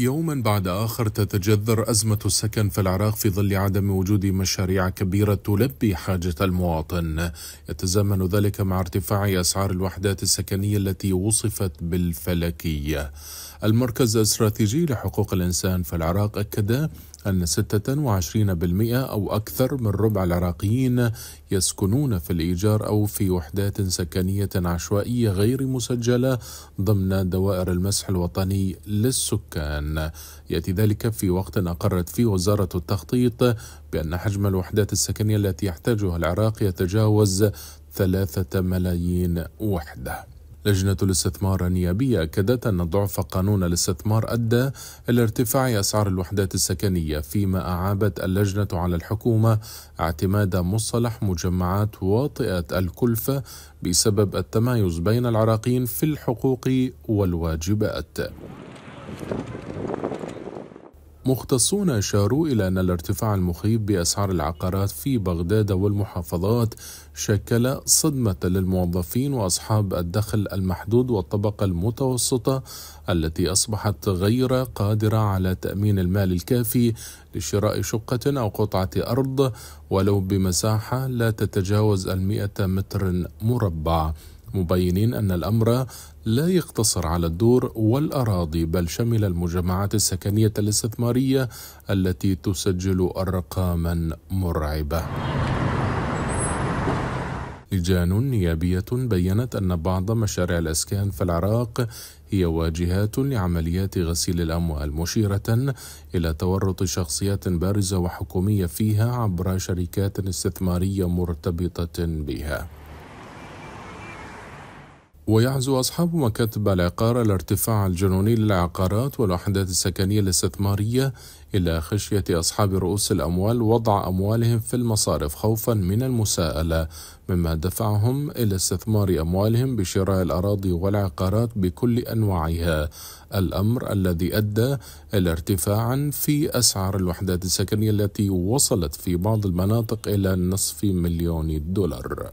يوما بعد آخر تتجذر أزمة السكن في العراق في ظل عدم وجود مشاريع كبيرة تلبي حاجة المواطن يتزامن ذلك مع ارتفاع أسعار الوحدات السكنية التي وصفت بالفلكية المركز الاستراتيجي لحقوق الإنسان في العراق أكد أن 26% أو أكثر من ربع العراقيين يسكنون في الإيجار أو في وحدات سكنية عشوائية غير مسجلة ضمن دوائر المسح الوطني للسكان يأتي ذلك في وقت أقرت فيه وزارة التخطيط بأن حجم الوحدات السكنية التي يحتاجها العراق يتجاوز ثلاثة ملايين وحدة لجنة الاستثمار النيابية أكدت أن ضعف قانون الاستثمار أدى إلى ارتفاع أسعار الوحدات السكنية فيما أعابت اللجنة على الحكومة اعتماد مصطلح مجمعات واطئة الكلفة بسبب التمايز بين العراقيين في الحقوق والواجبات. مختصون أشاروا إلى أن الارتفاع المخيف بأسعار العقارات في بغداد والمحافظات شكل صدمة للموظفين وأصحاب الدخل المحدود والطبقة المتوسطة التي أصبحت غير قادرة على تأمين المال الكافي لشراء شقة أو قطعة أرض ولو بمساحة لا تتجاوز المئة متر مربع مبينين أن الأمر لا يقتصر على الدور والأراضي بل شمل المجمعات السكنية الاستثمارية التي تسجل أرقاما مرعبة لجان نيابية بيّنت أن بعض مشاريع الإسكان في العراق هي واجهات لعمليات غسيل الأموال مشيرة إلى تورط شخصيات بارزة وحكومية فيها عبر شركات استثمارية مرتبطة بها ويعزو أصحاب مكاتب العقار الارتفاع الجنوني للعقارات والوحدات السكنية الاستثمارية إلى خشية أصحاب رؤوس الأموال وضع أموالهم في المصارف خوفا من المساءلة مما دفعهم إلى استثمار أموالهم بشراء الأراضي والعقارات بكل أنواعها الأمر الذي أدى إلى ارتفاع في أسعار الوحدات السكنية التي وصلت في بعض المناطق إلى نصف مليون دولار